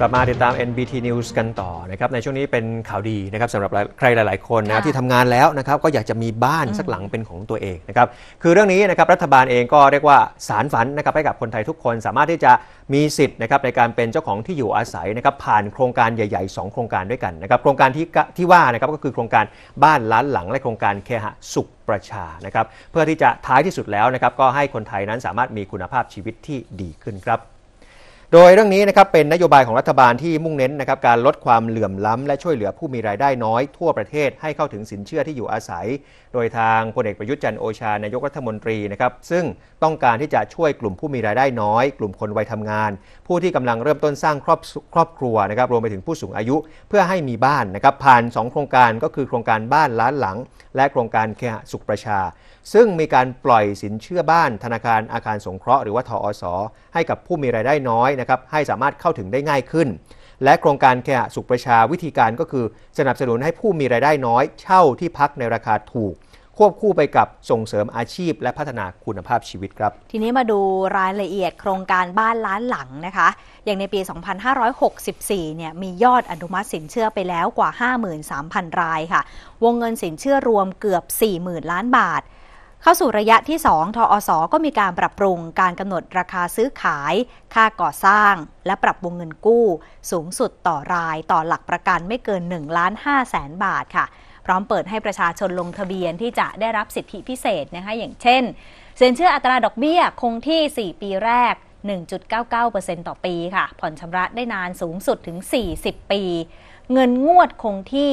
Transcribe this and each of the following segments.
กลับมาติดตาม NBT News กันต่อนะครับในช่วงนี้เป็นข่าวดีนะครับสำหรับใครหลาย ๆ คนนะที่ทำงานแล้วนะครับก็อยากจะมีบ้านสักหลังเป็นของตัวเองนะครับคือเรื่องนี้นะครับรัฐบาลเองก็เรียกว่าสารฝันนะครับให้กับคนไทยทุกคนสามารถที่จะมีสิทธิ์นะครับในการเป็นเจ้าของที่อยู่อาศัยนะครับ ผ่านโครงการใหญ่ ๆ 2 โครงการด้วยกันนะครับโครงการที่ที่ว่านะครับก็คือโครงการบ้านล้านหลัง และโครงการเคหะสุขประชานะครับ เพื่อที่จะท้ายที่สุดแล้วนะครับก็ให้คนไทยนั้นสามารถมีคุณภาพชีวิตที่ดีขึ้นครับโดยเรื่องนี้นะครับเป็นนโยบายของรัฐบาลที่มุ่งเน้นนะครับการลดความเหลื่อมล้ำและช่วยเหลือผู้มีรายได้น้อยทั่วประเทศให้เข้าถึงสินเชื่อที่อยู่อาศัย โดยทางพลเอกประยุทธ์จันโอชานายกรัฐมนตรีนะครับซึ่งต้องการที่จะช่วยกลุ่มผู้มีรายได้น้อย กลุ่มคนวัยทำงาน ผู้ที่กำลังเริ่มต้นสร้างครอบครอบครัวนะครับรวมไปถึงผู้สูงอายุเพื่อให้มีบ้านนะครับผ่าน 2 โครงการก็คือโครงการบ้านล้านหลัง และโครงการเคหสุขประชา ซึ่งมีการปล่อยสินเชื่อบ้าน ธนาคารอาคารสงเคราะห์หรือว่าทออส ให้กับผู้มีรายได้น้อยนะครับให้สามารถเข้าถึงได้ง่ายขึ้น และโครงการแค่สุขประชาวิธีการก็คือสนับสนุนให้ผู้มีรายได้น้อยเช่าที่พักในราคาถูก ควบคู่ไปกับส่งเสริมอาชีพและพัฒนาคุณภาพชีวิตครับ ทีนี้มาดูรายละเอียดโครงการบ้านล้านหลังนะคะอย่างในปี 2564 เนี่ยมียอดอนุมัติสินเชื่อไปแล้วกว่า 53,000 รายค่ะ วงเงินสินเชื่อรวมเกือบ 40,000 ล้านบาทเข้าสู่ระยะที่ 2ทอสอก็มีการปรับปรุงการกำหนดราคาซื้อขาย ค่าก่อสร้าง และปรับวงเงินกู้สูงสุดต่อรายต่อหลักประกันไม่เกิน1ล้าน5แสนบาทค่ะ พร้อมเปิดให้ประชาชนลงทะเบียนที่จะได้รับสิทธิพิเศษนะคะ อย่างเช่น เซ็นเชื่ออัตราดอกเบี้ยคงที่ 4 ปีแรก 1.99%ต่อปีค่ะ ผ่อนชำระได้นานสูงสุดถึง 40 ปี เงินงวดคงที่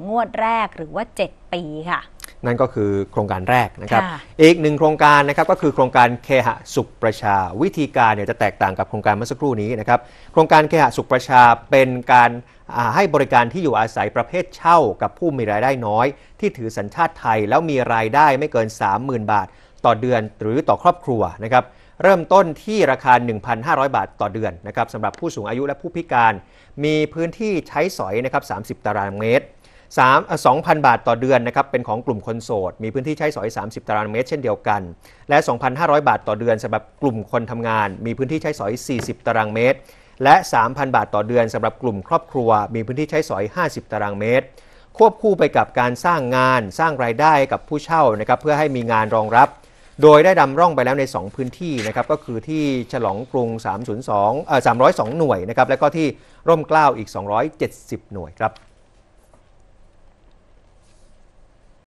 84 งวดแรกหรือว่า 7 ปีค่ะนั่นก็คือโครงการแรกนะครับ อีกหนึ่งโครงการนะครับ ก็คือโครงการเคหะสุขประชา วิธีการเนี่ยจะแตกต่างกับโครงการเมื่อสักครู่นี้นะครับ โครงการเคหะสุขประชาเป็นการให้บริการที่อยู่อาศัยประเภทเช่ากับผู้มีรายได้น้อย ที่ถือสัญชาติไทยแล้วมีรายได้ไม่เกิน 30,000 บาทต่อเดือน หรือต่อครอบครัวนะครับเริ่มต้นที่ราคา1,500บาทต่อเดือนนะครับสำหรับผู้สูงอายุและผู้พิการ มีพื้นที่ใช้สอยนะครับ30 ตารางเมตร3 2,000 บาทต่อเดือนนะครับเป็นของกลุ่มคนโสด มีพื้นที่ใช้สอย 30ตารางเมตรเช่นเดียวกัน และ 2,500 บาทต่อเดือนสำหรับกลุ่มคนทำงาน มีพื้นที่ใช้สอย 40ตารางเมตรและ 3,000 บาทต่อเดือนสำหรับกลุ่มครอบครัว มีพื้นที่ใช้สอย 50ตารางเมตรควบคู่ไปกับการสร้างงานสร้างรายได้กับผู้เช่านะครับเพื่อให้มีงานรองรับ โดยได้ดำร่องไปแล้วใน 2 พื้นที่นะครับก็คือที่ฉลองกรุง 302เอ่อ302หน่วยนะครับและก็ที่ร่มเกล้าอีก 270 หน่วยครับ